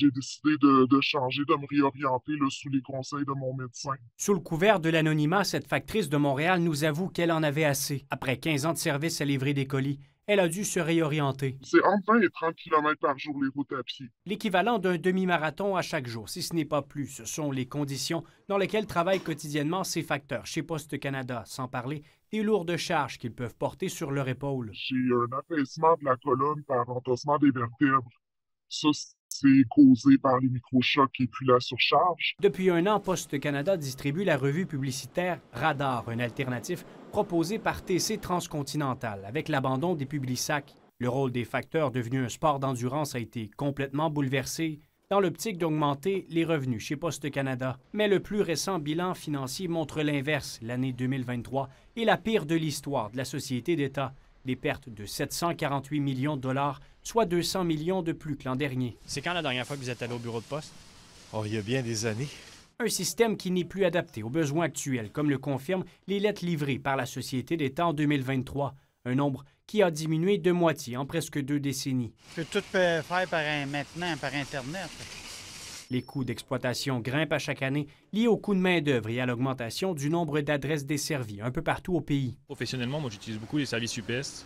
J'ai décidé de, changer, de me réorienter sous les conseils de mon médecin. Sous le couvert de l'anonymat, cette factrice de Montréal nous avoue qu'elle en avait assez. Après 15 ans de service à livrer des colis, elle a dû se réorienter. C'est entre 20 et 30 km par jour les routes à pied. L'équivalent d'un demi-marathon à chaque jour, si ce n'est pas plus. Ce sont les conditions dans lesquelles travaillent quotidiennement ces facteurs chez Poste Canada, sans parler des lourdes charges qu'ils peuvent porter sur leur épaule. J'ai un affaissement de la colonne par entassement des vertèbres. Ça, causé par les microchocs et puis la surcharge. Depuis un an, Poste Canada distribue la revue publicitaire Radar, un alternatif proposé par TC Transcontinental, avec l'abandon des publicsacs. Le rôle des facteurs devenu un sport d'endurance a été complètement bouleversé dans l'optique d'augmenter les revenus chez Poste Canada. Mais le plus récent bilan financier montre l'inverse l'année 2023 est la pire de l'histoire de la société d'État des pertes de 748 millions de dollars, soit 200 millions de plus que l'an dernier. C'est quand la dernière fois que vous êtes allé au bureau de poste? Oh, il y a bien des années. Un système qui n'est plus adapté aux besoins actuels, comme le confirment les lettres livrées par la Société d'État en 2023, un nombre qui a diminué de moitié en presque deux décennies. Que tout faire par maintenant, par Internet. Les coûts d'exploitation grimpent à chaque année liés au coût de main-d'œuvre et à l'augmentation du nombre d'adresses desservies un peu partout au pays. Professionnellement, moi, j'utilise beaucoup les services UPS.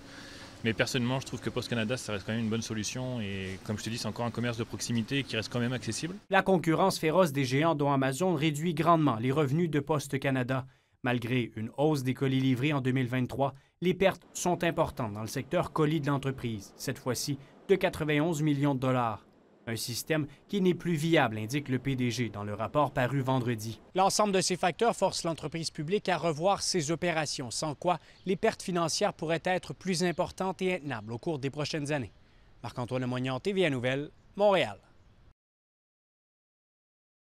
Mais personnellement, je trouve que Post Canada, ça reste quand même une bonne solution. Et comme je te dis, c'est encore un commerce de proximité qui reste quand même accessible. La concurrence féroce des géants, dont Amazon, réduit grandement les revenus de Post Canada. Malgré une hausse des colis livrés en 2023, les pertes sont importantes dans le secteur colis de l'entreprise, cette fois-ci de 91 millions de dollars un système qui n'est plus viable, indique le PDG dans le rapport paru vendredi. L'ensemble de ces facteurs force l'entreprise publique à revoir ses opérations, sans quoi les pertes financières pourraient être plus importantes et intenables au cours des prochaines années. Marc-Antoine Moignan, TVA Nouvelle, Montréal.